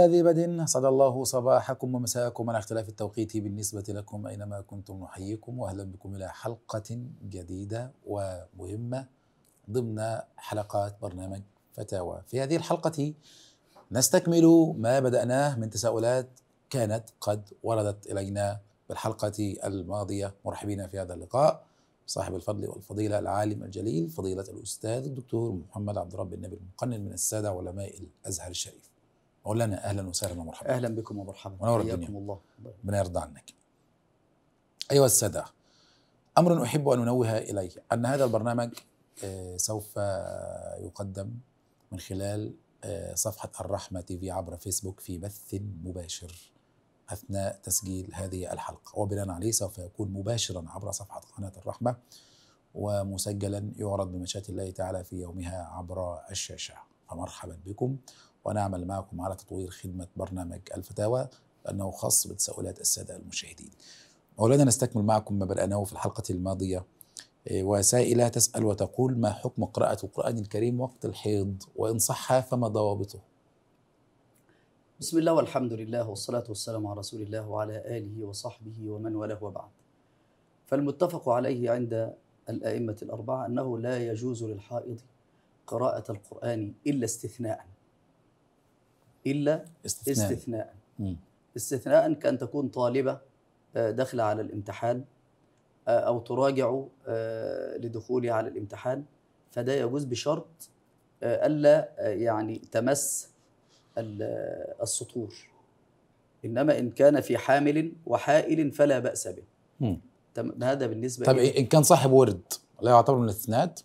هذه بد صلى الله صباحكم ومساءكم على اختلاف التوقيت بالنسبة لكم أينما كنتم نحييكم وأهلا بكم إلى حلقة جديدة ومهمة ضمن حلقات برنامج فتاوى في هذه الحلقة نستكمل ما بدأناه من تساؤلات كانت قد وردت إلينا بالحلقة الماضية مرحبين في هذا اللقاء صاحب الفضل والفضيلة العالم الجليل فضيلة الأستاذ الدكتور محمد عبد الرب النبي المقنن من السادة علماء الأزهر الشريف لنا اهلا وسهلا ومرحبا اهلا بكم ومرحبا منور الدنيا الله ربنا يرضى عنك ايها الساده امر احب ان انوه اليه ان هذا البرنامج آه، سوف يقدم من خلال آه، صفحه الرحمه تي في عبر فيسبوك في بث مباشر اثناء تسجيل هذه الحلقه وبناء عليه سوف يكون مباشرا عبر صفحه قناه الرحمه ومسجلا يعرض بمشيئه الله تعالى في يومها عبر الشاشه فمرحبا بكم ونعمل معكم على تطوير خدمة برنامج الفتاوى لأنه خاص بتساؤلات السادة المشاهدين أولا نستكمل معكم ما بدأناه في الحلقة الماضية إيه، وسائلة تسأل وتقول ما حكم قراءة القرآن الكريم وقت الحيض وإن صح فما ضوابطه بسم الله والحمد لله والصلاة والسلام على رسول الله وعلى آله وصحبه ومن وله وبعد فالمتفق عليه عند الأئمة الأربعة أنه لا يجوز للحائض قراءة القرآن إلا استثناءً الا استثناء استثناء, كان تكون طالبه آه، داخله على الامتحان آه، او تراجع آه، لدخولها على الامتحان فده يجوز بشرط الا يعني تمس السطور انما ان كان في حامل وحائل فلا باس به هذا بالنسبه طب إيه؟ ان كان صاحب ورد لا يعتبر من الاثنات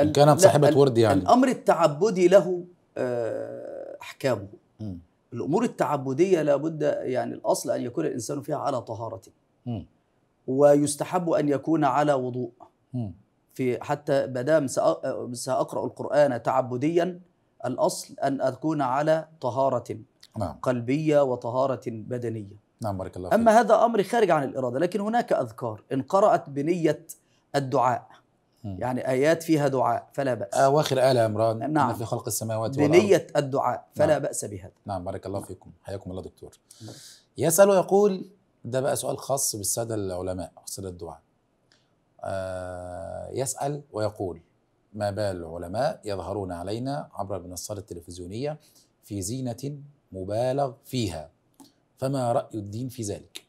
ان كانت صاحبه ورد يعني الامر التعبدي له احكامه م. الامور التعبديه لابد يعني الاصل ان يكون الانسان فيها على طهاره ويستحب ان يكون على وضوء م. في حتى ما دام ساقرا القران تعبديا الاصل ان اكون على طهاره نعم. قلبيه وطهاره بدنيه نعم بارك الله فيك. اما هذا امر خارج عن الاراده لكن هناك اذكار ان قرات بنيه الدعاء يعني آيات فيها دعاء فلا بأس أواخر آل عمران نعم في خلق السماوات والأرض بنية الدعاء نعم. فلا نعم. بأس بهذا نعم بارك الله نعم. فيكم حياكم الله دكتور نعم. يسأل ويقول ده بقى سؤال خاص بالسادة العلماء والسادة الدعاء آه يسأل ويقول ما بال العلماء يظهرون علينا عبر المنصات التلفزيونية في زينة مبالغ فيها فما رأي الدين في ذلك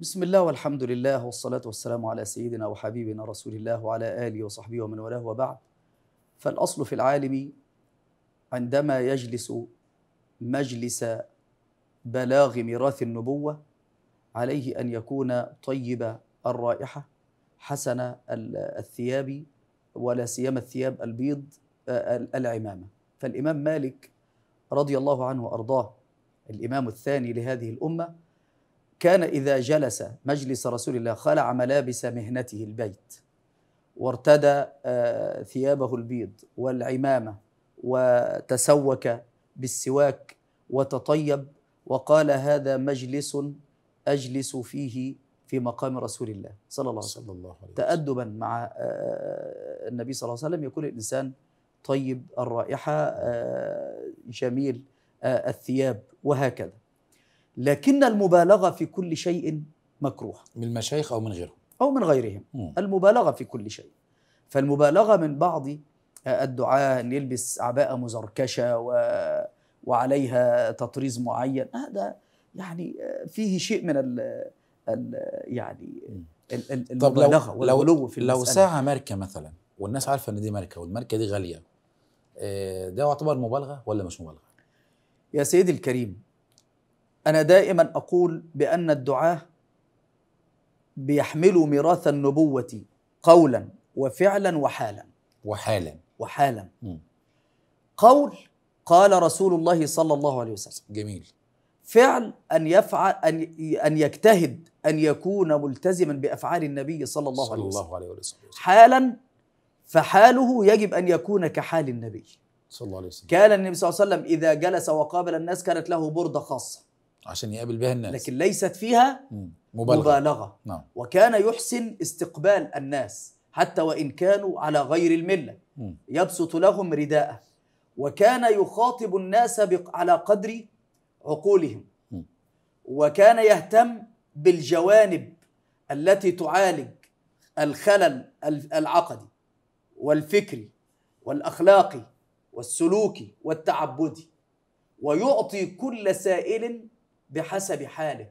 بسم الله والحمد لله والصلاة والسلام على سيدنا وحبيبنا رسول الله وعلى آله وصحبه ومن والاه وبعد فالأصل في العالم عندما يجلس مجلس بلاغ ميراث النبوة عليه أن يكون طيب الرائحة حسن الثياب ولا سيما الثياب البيض آه، العمامة فالإمام مالك رضي الله عنه وأرضاه الإمام الثاني لهذه الأمة كان إذا جلس مجلس رسول الله خلع ملابس مهنته البيت وارتدى آه، ثيابه البيض والعمامة وتسوك بالسواك وتطيب وقال هذا مجلس أجلس فيه في مقام رسول الله صلى الله عليه وسلم, صلى الله عليه وسلم. تأدبا مع آه، النبي صلى الله عليه وسلم يكون الإنسان طيب الرائحة آه، جميل الثياب وهكذا لكن المبالغه في كل شيء مكروهه من المشايخ او من غيرهم او من غيرهم مم. المبالغه في كل شيء فالمبالغه من بعض آه، الدعاء ان يلبس عباءه مزركشه و... وعليها تطريز معين هذا يعني آه، فيه شيء من ال... ال... يعني ال... المبالغه والغلو في لو ساعه ماركه مثلا والناس عارفه ان دي ماركه والماركه دي غاليه آه، ده يعتبر مبالغه ولا مش مبالغه؟ يا سيدي الكريم انا دائما اقول بان الدعاه بيحملوا ميراث النبوه قولا وفعلا وحالا وحالا وحالا م. قول قال رسول الله صلى الله عليه وسلم جميل فعل ان يفعل ان ان يجتهد ان يكون ملتزما بافعال النبي صلى الله صلى عليه وسلم الله عليه وسلم حالا فحاله يجب ان يكون كحال النبي صلى الله عليه وسلم كان النبي صلى الله عليه وسلم اذا جلس وقابل الناس كانت له برده خاصه عشان يقابل بها الناس لكن ليست فيها مبالغة, مبالغة. نعم. وكان يحسن استقبال الناس حتى وإن كانوا على غير الملة م. يبسط لهم رداءه وكان يخاطب الناس على قدر عقولهم م. وكان يهتم بالجوانب التي تعالج الخلل العقدي والفكري والاخلاقي والسلوكي والتعبدي ويعطي كل سائل بحسب حاله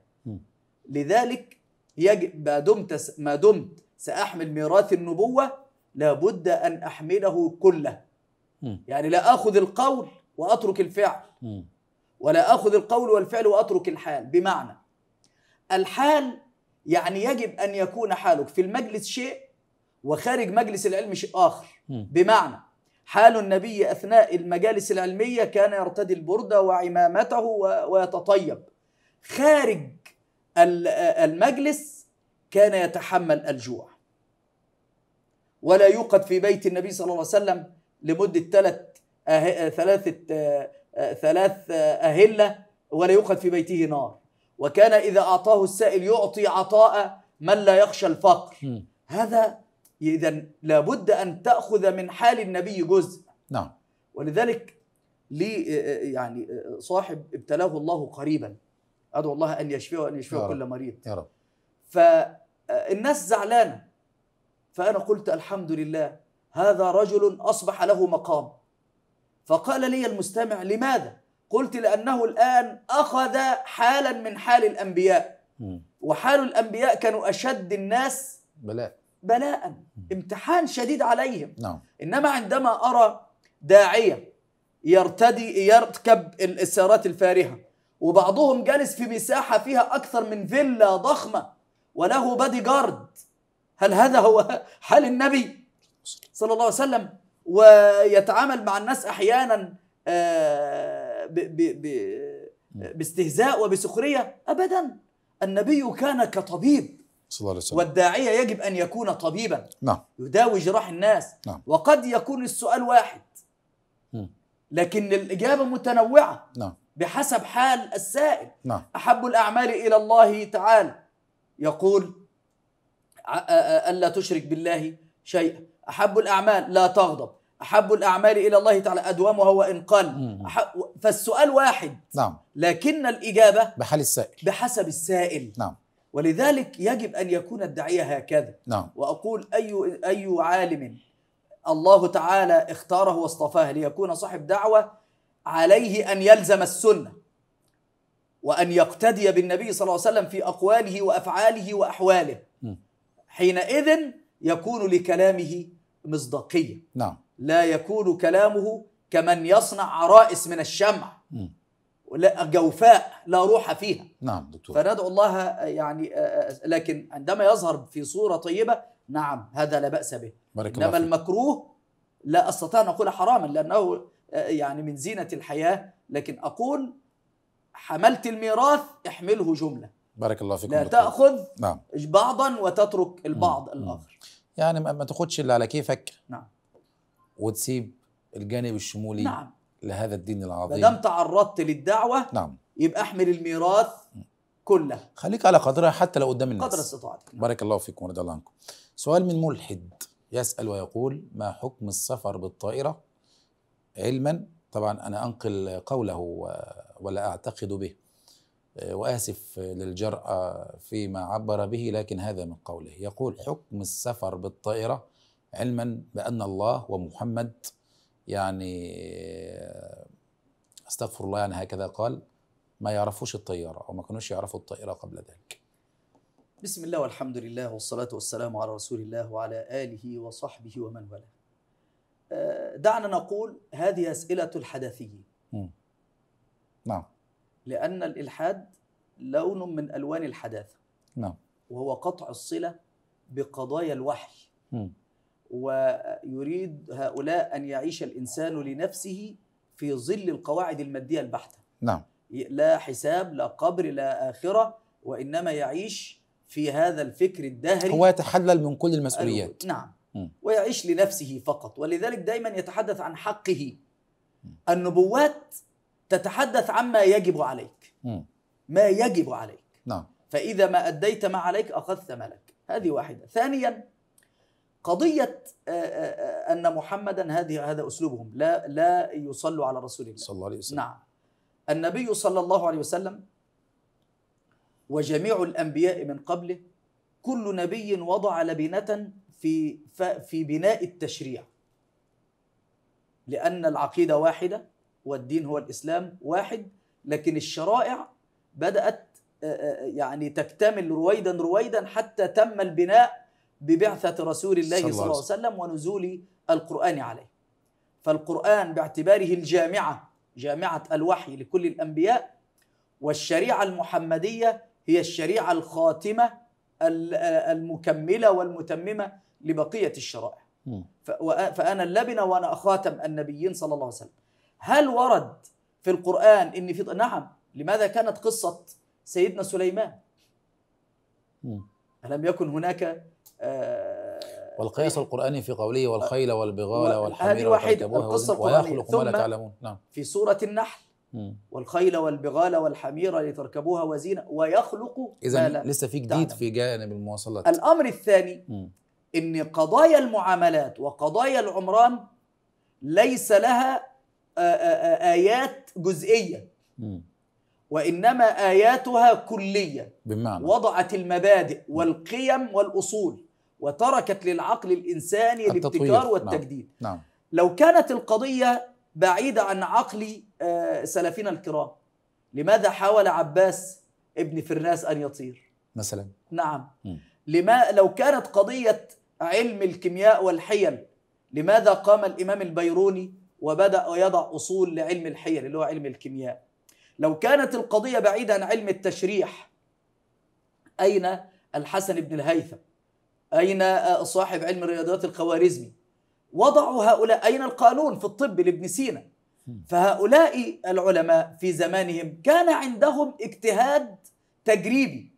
لذلك يجب ما دمت ما دمت سأحمل ميراث النبوة لابد أن أحمله كله يعني لا أخذ القول وأترك الفعل ولا أخذ القول والفعل وأترك الحال بمعنى الحال يعني يجب أن يكون حالك في المجلس شيء وخارج مجلس العلم شيء آخر بمعنى حال النبي أثناء المجالس العلمية كان يرتدي البردة وعمامته ويتطيب خارج المجلس كان يتحمل الجوع ولا يوقد في بيت النبي صلى الله عليه وسلم لمدة ثلاث أه- ثلاثة أه- ثلاث أهلة ولا يوقد في بيته نار وكان إذا أعطاه السائل يعطي عطاء من لا يخشى الفقر هذا إذا لابد أن تأخذ من حال النبي جزء نعم ولذلك لي يعني صاحب ابتلاه الله قريبا ادعو الله ان يشفيه وان يشفيه كل مريض يا رب فالناس آه، زعلانه فانا قلت الحمد لله هذا رجل اصبح له مقام فقال لي المستمع لماذا قلت لانه الان اخذ حالا من حال الانبياء وحال الانبياء كانوا اشد الناس بلاء بلاء امتحان شديد عليهم نعم. انما عندما ارى داعيه يرتدي يركب السيارات الفارهه وبعضهم جالس في مساحة فيها أكثر من فيلا ضخمة وله بادي جارد هل هذا هو حال النبي صلى الله عليه وسلم ويتعامل مع الناس أحيانا آه، باستهزاء وبسخرية أبدا النبي كان كطبيب صلى الله عليه وسلم والداعية يجب أن يكون طبيبا نعم. يداوي جراح الناس نعم. وقد يكون السؤال واحد لكن الإجابة متنوعة نعم بحسب حال السائل نعم. أحب الأعمال إلى الله تعالى يقول ألا تشرك بالله شيئا أحب الأعمال لا تغضب أحب الأعمال إلى الله تعالى أدومها وإن قل فالسؤال واحد نعم. لكن الإجابة بحال السائل بحسب السائل نعم ولذلك يجب أن يكون الداعية هكذا نعم. وأقول أي, أي عالم الله تعالى اختاره واصطفاه ليكون صاحب دعوة عليه أن يلزم السنة وأن يقتدي بالنبي صلى الله عليه وسلم في أقواله وأفعاله وأحواله حينئذ يكون لكلامه مصداقية نعم لا يكون كلامه كمن يصنع عرائس من الشمع لا جوفاء لا روح فيها نعم دكتور فندعو الله يعني آه، آه، لكن عندما يظهر في صورة طيبة نعم هذا لا بأس به بارك إنما الله المكروه لا أستطيع أن أقول حراما لأنه آه، يعني من زينة الحياة لكن أقول حملت الميراث احمله جملة بارك الله فيكم لا دكتور. تأخذ نعم. بعضا وتترك البعض مم. الآخر يعني ما تاخدش اللي على كيفك نعم وتسيب الجانب الشمولي نعم. لهذا الدين العظيم ما دام تعرضت للدعوة نعم يبقى احمل الميراث كله خليك على قدرها حتى لو قدام الناس قدر استطاعتك نعم. بارك الله فيكم ورضي الله عنكم سؤال من ملحد يسأل ويقول ما حكم السفر بالطائرة علما طبعا أنا أنقل قوله ولا أعتقد به آه، وآسف للجرأة فيما عبر به لكن هذا من قوله يقول حكم السفر بالطائرة علما بأن الله ومحمد يعني آه، استغفر الله يعني هكذا قال ما يعرفوش الطيارة أو ما كانوش يعرفوا الطائرة قبل ذلك بسم الله والحمد لله والصلاة والسلام على رسول الله وعلى آله وصحبه ومن والاه آه، دعنا نقول هذه أسئلة الحدثيين نعم لأن الإلحاد لون من ألوان الحداثة نعم وهو قطع الصلة بقضايا الوحي مم. ويريد هؤلاء أن يعيش الإنسان لنفسه في ظل القواعد المادية البحتة نعم لا حساب لا قبر لا آخرة وإنما يعيش في هذا الفكر الدهري هو يتحلل من كل المسؤوليات نعم ويعيش لنفسه فقط ولذلك دايما يتحدث عن حقه النبوات تتحدث عما يجب عليك ما يجب عليك نعم فإذا ما أديت ما عليك أخذت ملك هذه واحدة ثانيا قضية آه، آه، آه، أن محمدا هذه هذا أسلوبهم لا لا يصلوا على رسول الله صلى الله عليه وسلم نعم النبي صلى الله عليه وسلم وجميع الأنبياء من قبله كل نبي وضع لبنة في في بناء التشريع لأن العقيدة واحدة والدين هو الإسلام واحد لكن الشرائع بدأت يعني تكتمل رويدا رويدا حتى تم البناء ببعثة رسول الله صلى الله عليه وسلم ونزول القرآن عليه فالقرآن باعتباره الجامعة جامعة الوحي لكل الأنبياء والشريعة المحمدية هي الشريعة الخاتمة المكملة والمتممة لبقية الشرائع فأنا اللبنة وأنا خاتم النبيين صلى الله عليه وسلم هل ورد في القرآن إن في نعم لماذا كانت قصة سيدنا سليمان ألم يكن هناك آه والقياس القرآني في قوله آه، والخيل والبغال والحمير لتركبوها ويخلق ما لا تعلمون نعم في سورة النحل والخيل والبغال والحمير لتركبوها وزينة ويخلق إذا لسه في جديد تعلم. في جانب المواصلات الأمر الثاني ان قضايا المعاملات وقضايا العمران ليس لها ايات جزئيه وانما اياتها كليه بمعنى وضعت المبادئ والقيم والاصول وتركت للعقل الانساني الابتكار نعم. والتجديد نعم. نعم. لو كانت القضيه بعيده عن عقل سلفنا الكرام لماذا حاول عباس ابن فرناس ان يطير مثلا نعم لما لو كانت قضيه علم الكيمياء والحيل لماذا قام الإمام البيروني وبدأ يضع أصول لعلم الحيل اللي هو علم الكيمياء لو كانت القضية بعيدة عن علم التشريح أين الحسن بن الهيثم أين صاحب علم الرياضيات الخوارزمي وضعوا هؤلاء أين القانون في الطب لابن سينا فهؤلاء العلماء في زمانهم كان عندهم اجتهاد تجريبي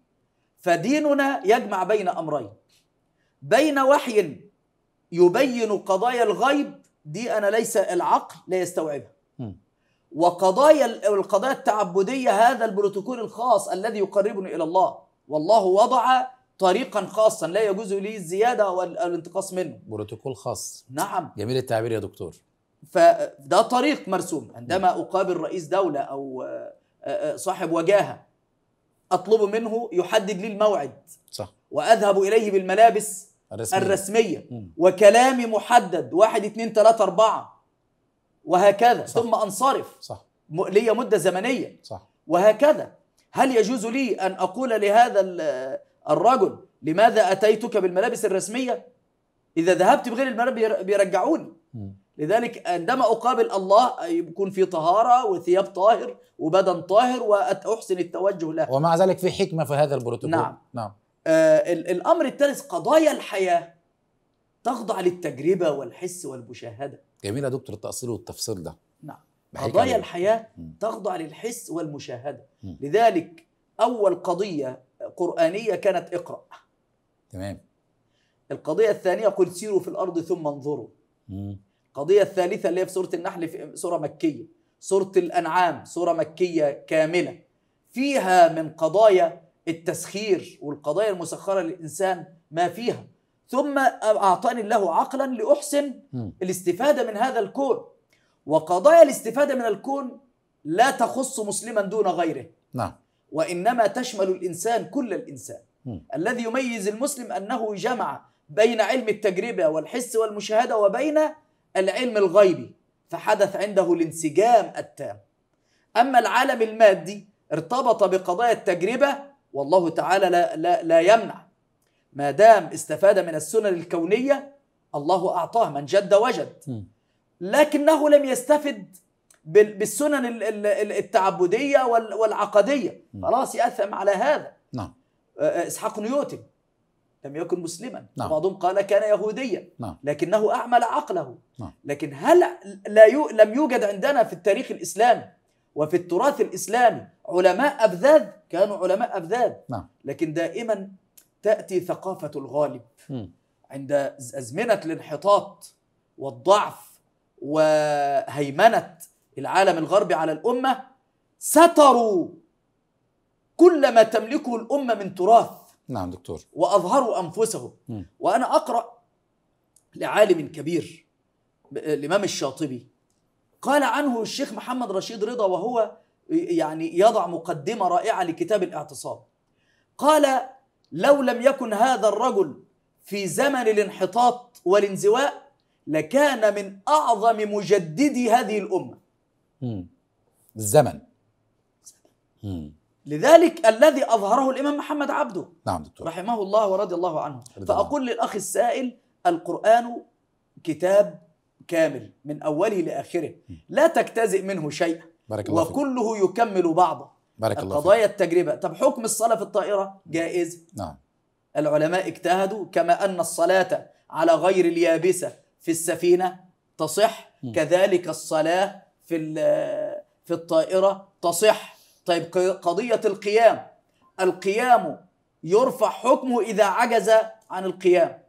فديننا يجمع بين أمرين بين وحي يبين قضايا الغيب دي انا ليس العقل لا يستوعبها وقضايا القضايا التعبديه هذا البروتوكول الخاص الذي يقربني الى الله والله وضع طريقا خاصا لا يجوز لي الزياده والانتقاص منه بروتوكول خاص نعم جميل التعبير يا دكتور فده طريق مرسوم عندما اقابل رئيس دوله او آه، آه، آه، صاحب وجاهه اطلب منه يحدد لي الموعد صح واذهب اليه بالملابس الرسمية, الرسمية. وكلامي محدد واحد اثنين ثلاثة أربعة وهكذا صح. ثم أنصرف صح. م... لي مدة زمنية صح. وهكذا هل يجوز لي أن أقول لهذا الرجل لماذا أتيتك بالملابس الرسمية إذا ذهبت بغير الملابس بيرجعوني لذلك عندما أقابل الله يكون في طهارة وثياب طاهر وبدن طاهر وأحسن التوجه له ومع ذلك في حكمة في هذا البروتوكول نعم, نعم. آه الامر الثالث قضايا الحياه تخضع للتجربه والحس والمشاهده جميل يا دكتور التاصيل والتفصيل ده نعم قضايا الحياه مم. تخضع للحس والمشاهده مم. لذلك اول قضيه قرانيه كانت اقرا تمام القضيه الثانيه قل سيروا في الارض ثم انظروا م. القضيه الثالثه اللي هي في سوره النحل في سوره مكيه سوره الانعام سوره مكيه كامله فيها من قضايا التسخير والقضايا المسخرة للإنسان ما فيها ثم أعطاني الله عقلا لأحسن الاستفادة من هذا الكون وقضايا الاستفادة من الكون لا تخص مسلما دون غيره نعم وإنما تشمل الإنسان كل الإنسان م. الذي يميز المسلم أنه جمع بين علم التجربة والحس والمشاهدة وبين العلم الغيبي فحدث عنده الانسجام التام أما العالم المادي ارتبط بقضايا التجربة والله تعالى لا, لا, لا يمنع ما دام استفاد من السنن الكونية الله أعطاه من جد وجد لكنه لم يستفد بالسنن التعبدية والعقدية خلاص يأثم على هذا نعم إسحاق نيوتن لم يكن مسلما نعم. بعضهم قال كان يهوديا نعم. لكنه أعمل عقله نعم. لكن هل لا يو... لم يوجد عندنا في التاريخ الإسلامي وفي التراث الإسلامي علماء أبذاذ كانوا علماء أفذاذ نعم. لكن دائما تأتي ثقافة الغالب م. عند أزمنة الانحطاط والضعف وهيمنة العالم الغربي على الأمة ستروا كل ما تملكه الأمة من تراث نعم دكتور وأظهروا أنفسهم م. وأنا أقرأ لعالم كبير الإمام الشاطبي قال عنه الشيخ محمد رشيد رضا وهو يعني يضع مقدمه رائعه لكتاب الاعتصام قال لو لم يكن هذا الرجل في زمن الانحطاط والانزواء لكان من اعظم مجددي هذه الامه الزمن لذلك الذي اظهره الامام محمد عبده نعم دكتور رحمه الله ورضي الله عنه فاقول للاخ السائل القران كتاب كامل من اوله لاخره لا تجتزئ منه شيئا بارك الله وكله فيك. يكمل بعضه بارك الله قضايا التجربة طب حكم الصلاة في الطائرة جائز نعم العلماء اجتهدوا كما أن الصلاة على غير اليابسة في السفينة تصح م. كذلك الصلاة في في الطائرة تصح طيب قضية القيام القيام يرفع حكمه إذا عجز عن القيام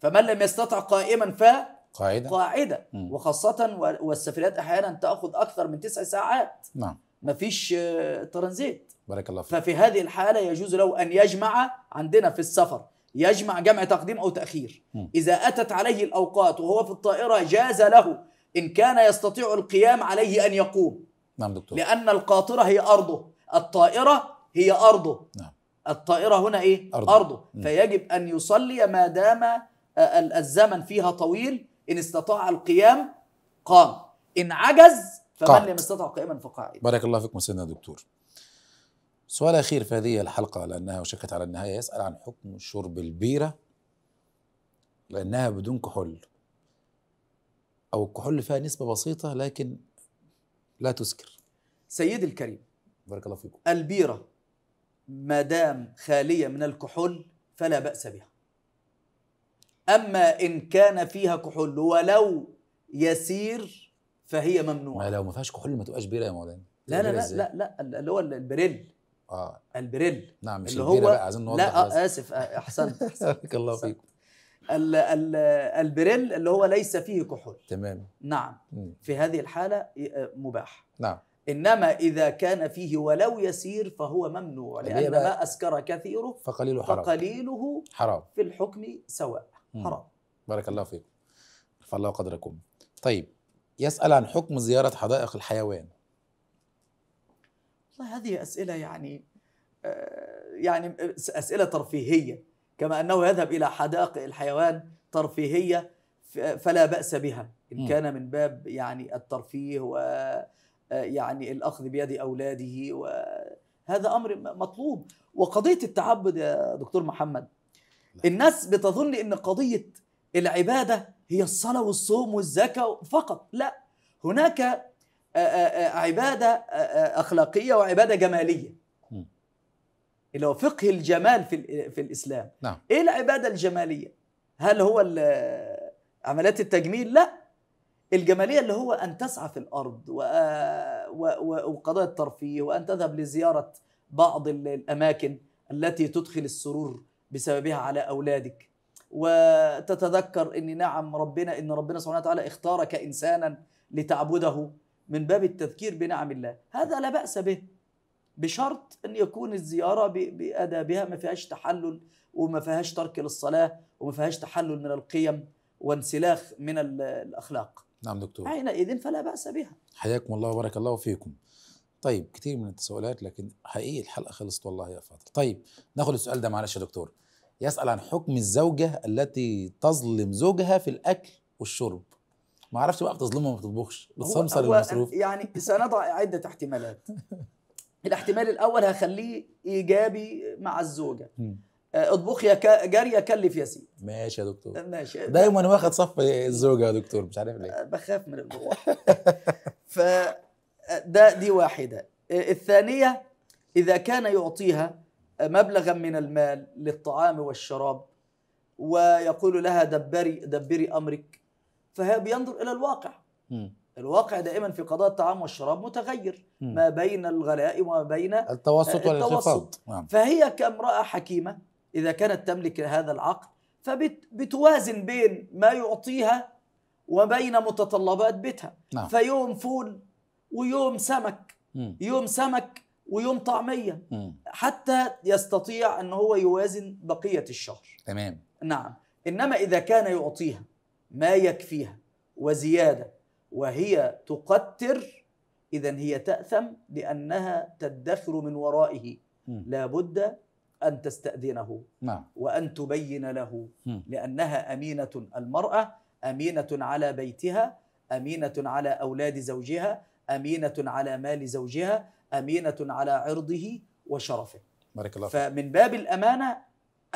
فمن لم يستطع قائما قاعده قاعده مم. وخاصه والسفريات احيانا تاخذ اكثر من تسع ساعات نعم مفيش آه، ترانزيت بارك الله فيك ففي هذه الحاله يجوز له ان يجمع عندنا في السفر يجمع جمع تقديم او تاخير مم. اذا اتت عليه الاوقات وهو في الطائره جاز له ان كان يستطيع القيام عليه ان يقوم نعم دكتور لان القاطره هي ارضه الطائره هي ارضه نعم الطائره هنا ايه ارضه, أرضه. فيجب ان يصلي ما دام آه، الزمن فيها طويل إن استطاع القيام قام إن عجز فمن لم يستطع قياما فقاعد بارك الله فيكم سيدنا دكتور سؤال أخير في هذه الحلقة لأنها وشكت على النهاية يسأل عن حكم شرب البيرة لأنها بدون كحول أو الكحول فيها نسبة بسيطة لكن لا تسكر سيدي الكريم بارك الله فيكم البيرة ما دام خالية من الكحول فلا بأس بها أما إن كان فيها كحول ولو يسير فهي ممنوعة ما لو ما فيهاش كحول ما تبقاش بيرة يا مولانا لا لا لا, لا لا لا اللي هو البريل اه البريل نعم مش اللي هو بقى عايزين نوضح لا آه اسف آه، احسنت بارك الله فيكم البريل اللي هو ليس فيه كحول تمام نعم م. في هذه الحالة آه، مباح نعم إنما إذا كان فيه ولو يسير فهو ممنوع لأن ما أسكر كثيره فقليله حرام فقليله حرام في الحكم سواء حرام بارك الله فيكم رفع الله قدركم طيب يسأل عن حكم زيارة حدائق الحيوان والله هذه أسئلة يعني آه، يعني آه، أسئلة ترفيهية كما أنه يذهب إلى حدائق الحيوان ترفيهية فلا بأس بها إن كان من باب يعني الترفيه و آه، يعني الأخذ بيد أولاده وهذا أمر مطلوب وقضية التعبد يا دكتور محمد الناس بتظن ان قضيه العباده هي الصلاه والصوم والزكاه فقط لا هناك آه، آه، آه، عباده اخلاقيه وعباده جماليه اللي هو فقه الجمال في في الاسلام نعم. ايه العباده الجماليه هل هو عمليات التجميل لا الجماليه اللي هو ان تسعى في الارض وقضايا الترفيه وان تذهب لزياره بعض الاماكن التي تدخل السرور بسببها على أولادك وتتذكر ان نعم ربنا ان ربنا سبحانه وتعالى اختارك انسانا لتعبده من باب التذكير بنعم الله هذا لا باس به بشرط ان يكون الزياره بادابها ما فيهاش تحلل وما فيهاش ترك للصلاه وما فيهاش تحلل من القيم وانسلاخ من الاخلاق نعم دكتور حينئذ فلا باس بها حياكم الله وبارك الله فيكم طيب كثير من التساؤلات لكن حقيقي الحلقه خلصت والله يا فاضل طيب ناخذ السؤال ده معلش يا دكتور يسأل عن حكم الزوجة التي تظلم زوجها في الأكل والشرب ما اعرفش بقى بتظلمه ما بتطبخش بتصمصر المصروف يعني سنضع عده احتمالات الاحتمال الاول هخليه ايجابي مع الزوجه آه، اطبخ يا ك... جاريه كلف يا سيدي ماشي يا دكتور ماشي دايما واخد صف الزوجه يا دكتور مش عارف ليه آه، بخاف من الموضوع ف آه، ده دي واحده الثانيه اذا كان يعطيها مبلغا من المال للطعام والشراب ويقول لها دبري دبري امرك فهي بينظر الى الواقع الواقع دائما في قضاء الطعام والشراب متغير ما بين الغلاء وما بين آه، التوسط والانخفاض نعم. فهي كامراه حكيمه اذا كانت تملك هذا العقل فبتوازن بين ما يعطيها وبين متطلبات بيتها نعم. فيوم فول ويوم سمك يوم سمك ويوم طعميه مم. حتى يستطيع ان هو يوازن بقيه الشهر تمام نعم انما اذا كان يعطيها ما يكفيها وزياده وهي تقتر اذا هي تاثم لانها تدخر من ورائه لابد ان تستاذنه نعم. وان تبين له مم. لانها امينه المراه امينه على بيتها امينه على اولاد زوجها امينه على مال زوجها امينه على عرضه وشرفه بارك الله فمن باب الامانه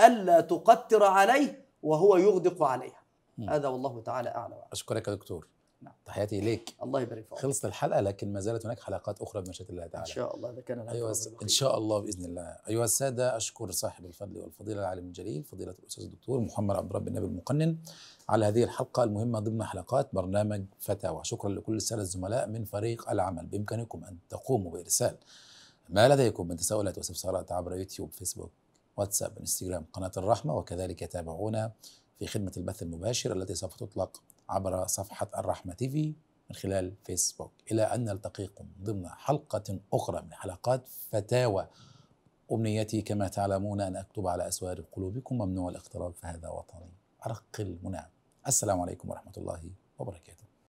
الا تقتر عليه وهو يغدق عليها هذا والله تعالى اعلى اشكرك دكتور نعم تحياتي اليك الله يبارك فيك خلصت الحلقه لكن ما زالت هناك حلقات اخرى بمشيئه الله تعالى ان شاء الله اذا كان أيوة س... ان شاء الله باذن الله ايها الساده اشكر صاحب الفضل والفضيله العالم الجليل فضيله الاستاذ الدكتور محمد عبد الرب النبي المقنن على هذه الحلقه المهمه ضمن حلقات برنامج فتاوى شكرا لكل الساده الزملاء من فريق العمل بامكانكم ان تقوموا بارسال ما لديكم من تساؤلات واستفسارات عبر يوتيوب فيسبوك واتساب انستغرام قناه الرحمه وكذلك تابعونا في خدمه البث المباشر التي سوف تطلق عبر صفحة الرحمة تيفي من خلال فيسبوك إلى أن نلتقيكم ضمن حلقة أخرى من حلقات فتاوى أمنيتي كما تعلمون أن أكتب على أسوار قلوبكم ممنوع الاقتراب فهذا وطني أرق المنام السلام عليكم ورحمة الله وبركاته